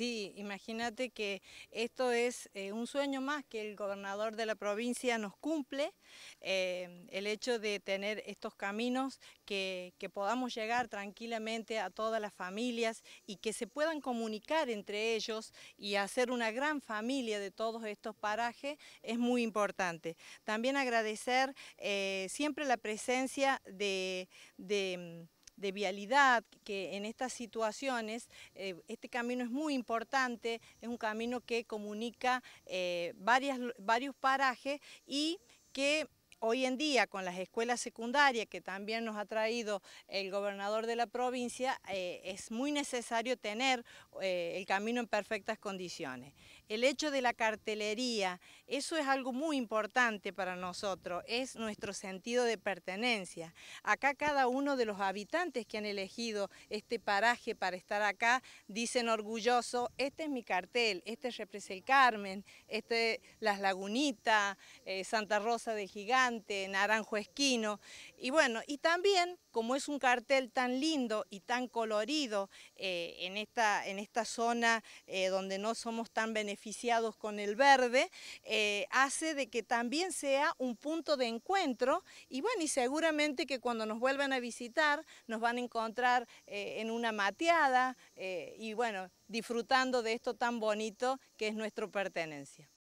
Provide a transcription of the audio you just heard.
Sí, imagínate que esto es eh, un sueño más que el gobernador de la provincia nos cumple, eh, el hecho de tener estos caminos que, podamos llegar tranquilamente a todas las familias y que se puedan comunicar entre ellos y hacer una gran familia de todos estos parajes es muy importante. También agradecer eh, siempre la presencia de mm, de vialidad, que en estas situaciones eh, este camino es muy importante, es un camino que comunica eh, varios parajes y que hoy en día con las escuelas secundarias que también nos ha traído el gobernador de la provincia, eh, es muy necesario tener eh, el camino en perfectas condiciones. El hecho de la cartelería, eso es algo muy importante para nosotros, es nuestro sentido de pertenencia. Acá cada uno de los habitantes que han elegido este paraje para estar acá dicen orgulloso, este es mi cartel, este es el Carmen, este Las Lagunitas, eh, Santa Rosa de Gigante, Naranjo Esquino. Y bueno, y también, como es un cartel tan lindo y tan colorido eh, en, esta, en esta zona eh, donde no somos tan beneficiados con el verde, eh, hace de que también sea un punto de encuentro. Y bueno, y seguramente que cuando nos vuelvan a visitar, nos van a encontrar en una mateada y bueno, disfrutando de esto tan bonito que es nuestra pertenencia.